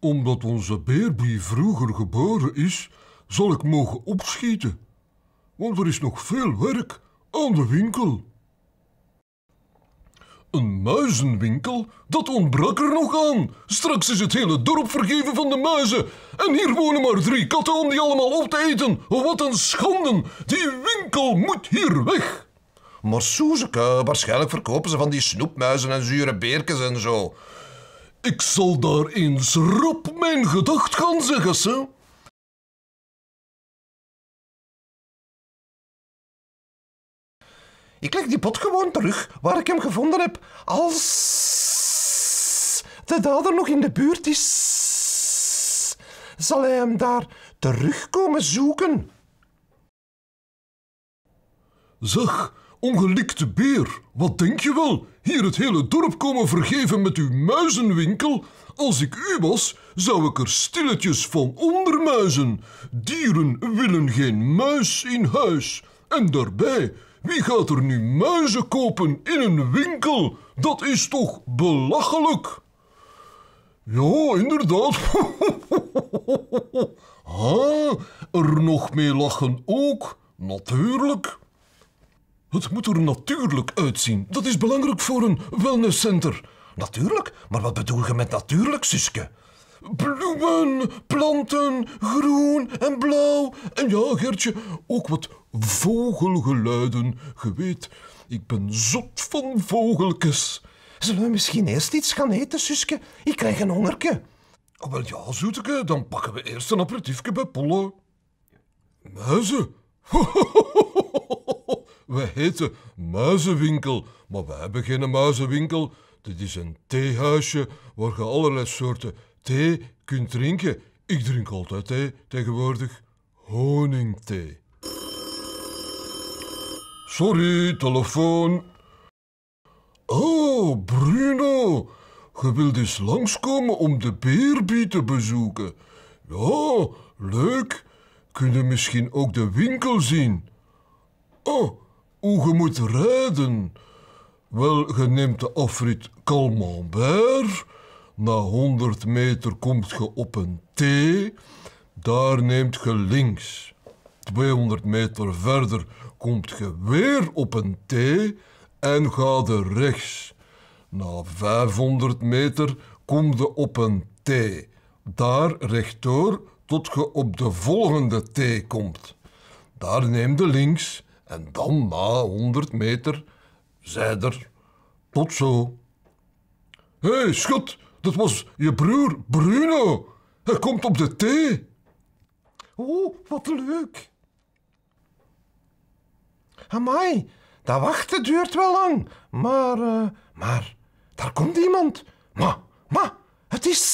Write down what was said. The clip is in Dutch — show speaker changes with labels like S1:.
S1: Omdat onze Beerby vroeger geboren is, zal ik mogen opschieten. Want er is nog veel werk aan de winkel. Een muizenwinkel? Dat ontbrak er nog aan. Straks is het hele dorp vergeven van de muizen. En hier wonen maar drie katten om die allemaal op te eten. Oh, wat een schande. Die winkel moet hier weg. Maar Soezeke, waarschijnlijk verkopen ze van die snoepmuizen en zure beertjes en zo. Ik zal daar eens op mijn gedacht gaan zeggen, ze. Ik leg die pot gewoon terug waar ik hem gevonden heb. Als de dader nog in de buurt is, zal hij hem daar terugkomen zoeken. Zeg, Ongelikte beer, wat denk je wel? Hier het hele dorp komen vergeven met uw muizenwinkel? Als ik u was, zou ik er stilletjes van ondermuizen. Dieren willen geen muis in huis. En daarbij, wie gaat er nu muizen kopen in een winkel? Dat is toch belachelijk? Ja, inderdaad. ha, er nog mee lachen ook, natuurlijk. Het moet er natuurlijk uitzien. Dat is belangrijk voor een wellnesscenter. Natuurlijk, maar wat bedoel je met natuurlijk, Suske? Bloemen, planten, groen en blauw. En ja, Gertje, ook wat vogelgeluiden. Je weet, ik ben zot van vogeltjes. Zullen we misschien eerst iets gaan eten, Suske? Ik krijg een hongerke. Oh, wel ja, zoeteke, dan pakken we eerst een aperitiefje bij Pollo. Muizen. We heten muizenwinkel, maar we hebben geen muizenwinkel. Dit is een theehuisje waar je allerlei soorten thee kunt drinken. Ik drink altijd thee tegenwoordig. Honingthee. Sorry, telefoon. Oh, Bruno. Je wilt dus langskomen om de beerbie te bezoeken. Ja, leuk. Kunnen misschien ook de winkel zien. Oh, hoe je moet rijden. Wel, je neemt de afrit Calmambert. Na 100 meter komt je op een T. Daar neemt je links. 200 meter verder komt je weer op een T en ga er rechts. Na 500 meter kom je op een T. Daar rechtdoor tot je op de volgende T komt. Daar neem je links en dan na 100 meter zei er tot zo. Hé, hey, schat, dat was je broer Bruno. Hij komt op de thee. Oh, wat leuk. Amai, dat wachten duurt wel lang. Maar, uh, maar, daar komt iemand. Ma, ma, het is...